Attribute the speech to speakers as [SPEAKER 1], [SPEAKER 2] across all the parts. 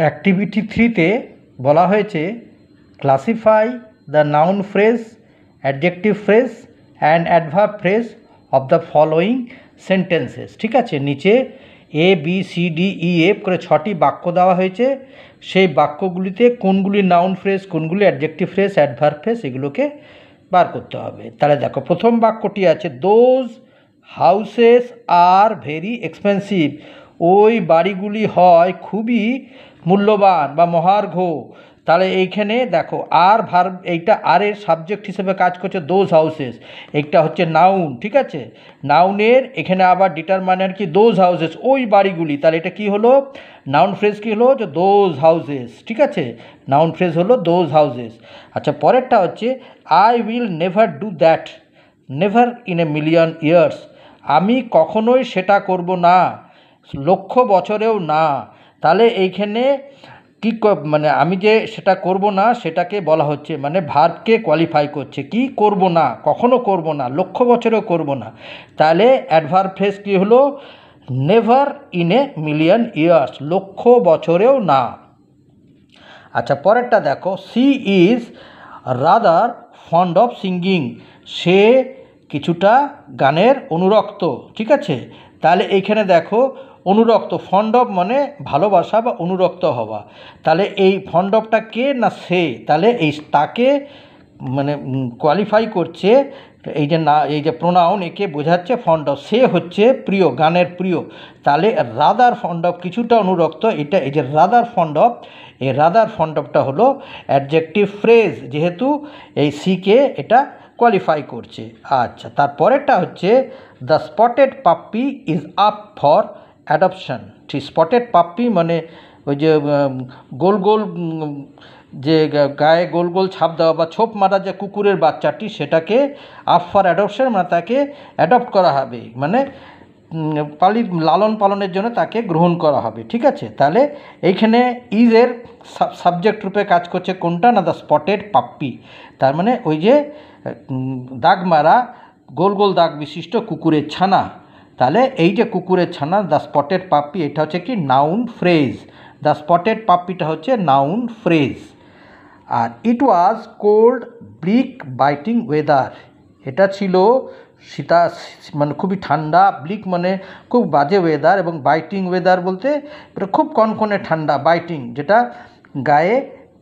[SPEAKER 1] activity থ্রিতে বলা হয়েছে classify the noun phrase adjective phrase and adverb phrase of the following sentences ঠিক আছে নিচে A B C D E F করে ছটি বাক্য দেওয়া হয়েছে সেই বাক্যগুলিতে কোনগুলি নাউন ফ্রেস কোনগুলি অ্যাডজেক্টিভ ফ্রেস অ্যাডভার ফ্রেস এগুলোকে বার করতে হবে তাহলে দেখো প্রথম বাক্যটি আছে those houses are very expensive ওই বাড়িগুলি হয় খুবই মূল্যবান বা মহার্ঘ তাহলে এইখানে দেখো আর ভার এইটা আর এর সাবজেক্ট হিসেবে কাজ করছে দোজ হাউসেস একটা হচ্ছে নাউন ঠিক আছে নাউনের এখানে আবার ডিটারমাইনার কি দোজ হাউসেস ওই বাড়িগুলি তাহলে এটা কি হলো নাউন ফ্রেজ কি হলো যে দোজ হাউসেস ঠিক আছে নাউন ফ্রেজ হলো দোজ হাউসেস আচ্ছা পরেরটা হচ্ছে I will never do that never in a million years আমি কখনোই সেটা করব না লক্ষ বছরেও না তাহলে এইখানে কি মানে আমি যে সেটা করব না সেটাকে বলা হচ্ছে মানে ভার্ভকে কোয়ালিফাই করছে কি করব না কখনো করব না লক্ষ বছরেও করব না তাহলে অ্যাডভার ফেস কী হলো never in a million years লক্ষ বছরেও না আচ্ছা পরেরটা দেখো she is rather fond of singing সে কিছুটা গানের অনুরক্ত ঠিক আছে তাহলে এইখানে দেখো অনুরক্ত ফন্ড অফ মানে ভালোবাসা বা অনুরক্ত হওয়া তাহলে এই ফন্ড অফটা কে না সে তাহলে এই তাকে মানে কোয়ালিফাই করছে এই যে না এই যে প্রোনাউন একে বোঝাচ্ছে ফন্ড অফ সে হচ্ছে প্রিয় গানের প্রিয় তাহলে রাদার ফন্ড অফ কিছুটা অনুরক্ত এটা এই যে রাদার ফন্ড অফ এই রাদার ফন্ড অফটা হলো অ্যাডজেক্টিভ ফ্রেজ যেহেতু এই সিকে এটা কোয়ালিফাই করছে আচ্ছা তারপরেরটা হচ্ছে the spotted puppy is up for adoption ঠিক স্পটেড পাপ্পি মানে ওই যে গোল গোল যে গায়ে গোল গোল ছাপ দেওয়া বা ছোপ মারা যে কুকুরের বাচ্চাটি সেটাকে আপ ফর অ্যাডপশন মানে তাকে অ্যাডপ্ট করা হবে মানে পালি লালন পালনের জন্য তাকে গ্রহণ করা হবে ঠিক আছে তাহলে এইখানে ইজের সাবজেক্ট রূপে কাজ করছে কোনটা না দ্য স্পটেড পাপ্পি তার মানে ওই যে দাগ মারা গোল গোল দাগ বিশিষ্ট কুকুরের ছানা তাহলে এই যে কুকুরের ছানা দ্য স্পটেড পাপ্পি এটা হচ্ছে কি নাউন ফ্রেজ দ্য স্পটেড পাপ্পিটা হচ্ছে নাউন ফ্রেজ আর it was cold bleak biting weather এটা ছিল শীতা মানে খুবই ঠান্ডা ব্লিক মানে খুব বাজে ওয়েদার এবং বাইটিং ওয়েদার বলতে এটা খুব কনকনে ঠান্ডা বাইটিং যেটা গায়ে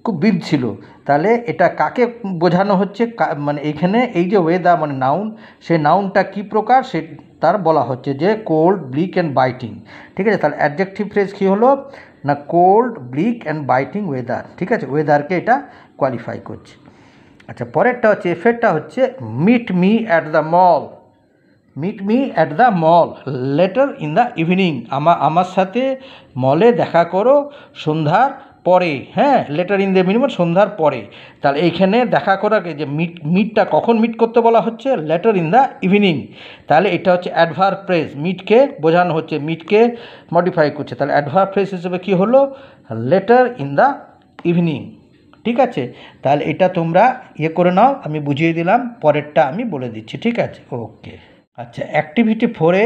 [SPEAKER 1] খুব বিগ ছিল তাহলে এটা কাকে বোঝানো হচ্ছে মানে এইখানে এই যে ওয়েদার মানে নাউন সে নাউনটা কি প্রকার সে তার বলা হচ্ছে যে কোল্ড ব্লিক অ্যান্ড বাইটিং ঠিক আছে তাহলে অ্যাডজেক্টিভ ফ্রেজ কী হলো না cold bleak and biting weather ঠিক আছে ওয়েদারকে এটা কোয়ালিফাই করছে আচ্ছা পরেরটা হচ্ছে এফেক্টটা হচ্ছে meet me at the mall meet me at the mall later in the evening আমার সাথে মলে দেখা করো সন্ধ্যার পরে হ্যাঁ লেটার ইন দ্য মিনিমাম সন্ধ্যার পরে তাহলে এইখানে দেখা করাকে যে মিট মিটটা কখন মিট করতে বলা হচ্ছে লেটার ইন দ্য ইভিনিং তাহলে এটা হচ্ছে অ্যাডভার প্রেস মিটকে বোঝানো হচ্ছে মিটকে মডিফাই করছে তাহলে অ্যাডভার প্রেস হিসেবে কী হলো লেটার ইন দ্য ইভিনিং ঠিক আছে তাহলে এটা তোমরা ইয়ে করে নাও আমি বুঝিয়ে দিলাম পরেরটা আমি বলে দিচ্ছি ঠিক আছে ওকে আচ্ছা অ্যাক্টিভিটি ফোরে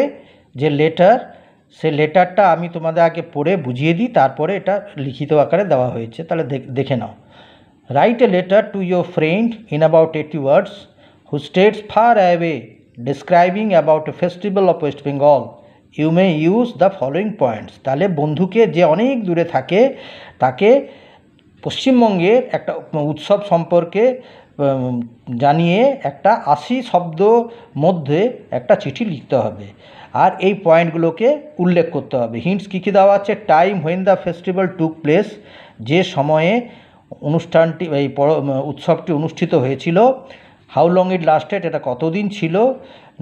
[SPEAKER 1] যে লেটার সে লেটারটা আমি তোমাদের আগে পড়ে বুঝিয়ে দিই তারপরে এটা লিখিত আকারে দেওয়া হয়েছে তাহলে দেখে now write a letter to your friend in about eighty words who stays far away describing about a festival of West Bengal you may use the following points তাহলে বন্ধুকে যে অনেক দূরে থাকে তাকে পশ্চিমবঙ্গের একটা উৎসব সম্পর্কে জানিয়ে একটা আশি শব্দ মধ্যে একটা চিঠি লিখতে হবে আর এই পয়েন্টগুলোকে উল্লেখ করতে হবে হিন্টস কী কী দেওয়া আছে time when the festival took place যে সময়ে অনুষ্ঠানটি এই উৎসবটি অনুষ্ঠিত হয়েছিল হাউ লং ইট লাস্টেড এটা কতদিন ছিল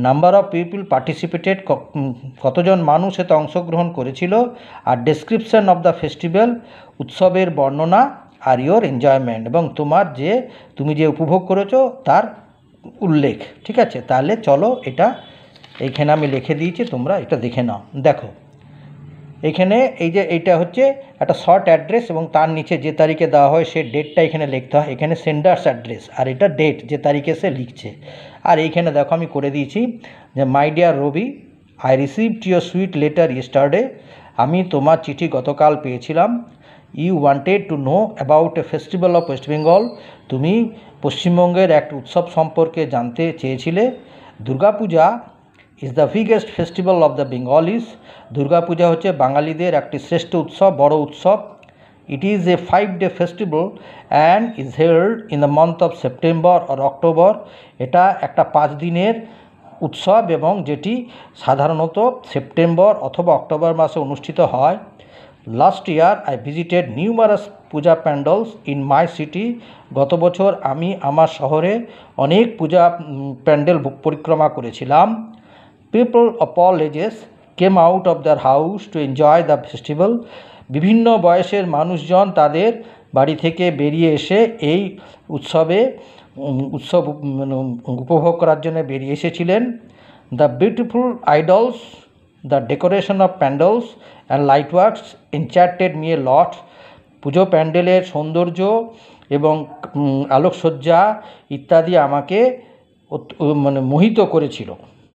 [SPEAKER 1] নাম্বার অফ পিপল পার্টিসিপেটেড কতজন মানুষ এতে অংশগ্রহণ করেছিল আর ডেসক্রিপশান অফ দ্য ফেস্টিভ্যাল উৎসবের বর্ণনা আর ইওর এনজয়মেন্ট এবং তোমার যে তুমি যে উপভোগ করেছো তার উল্লেখ ঠিক আছে তাহলে চলো এটা এইখানে আমি লিখে দিয়েছি তোমরা এটা দেখে নাও দেখো এখানে এই যে এইটা হচ্ছে একটা শর্ট অ্যাড্রেস এবং তার নিচে যে তারিখে দেওয়া হয় সে ডেটটা এখানে লিখতে হয় এখানে সেন্ডার্স অ্যাড্রেস আর এটা ডেট যে তারিখে সে লিখছে আর এইখানে দেখো আমি করে দিয়েছি যে my dear Ravi I receive your sweet letter yesterday আমি তোমার চিঠি গতকাল পেয়েছিলাম you wanted to know about a festival of West Bengal তুমি পশ্চিমবঙ্গের একটা উৎসব সম্পর্কে জানতে চেয়েছিলে Durga Puja is the biggest festival of the Bengalis Durga Puja হচ্ছে বাঙালিদের একটি শ্রেষ্ঠ উৎসব বড় উৎসব it is a five day festival and is held in the month of September or October এটা একটা পাঁচ দিনের উৎসব এবং যেটি সাধারণত সেপ্টেম্বর অথবা অক্টোবর মাসে অনুষ্ঠিত হয় last year I visited numerous puja pandals in my city গত বছর আমি আমার শহরে অনেক পূজা প্যান্ডেল পরিক্রমা করেছিলাম people of all ages came out of their house to enjoy the festival বিভিন্ন বয়সের মানুষজন তাদের বাড়ি থেকে বেরিয়ে এসে এই উৎসবে উৎসব মানে, উপভোগ করার জন্য বেরিয়ে এসেছিলেন the beautiful idols the decoration of pandals and light works enchanted me a lot পুজো প্যান্ডেলের সৌন্দর্য এবং আলোকসজ্জা ইত্যাদি আমাকে মানে মোহিত করেছিল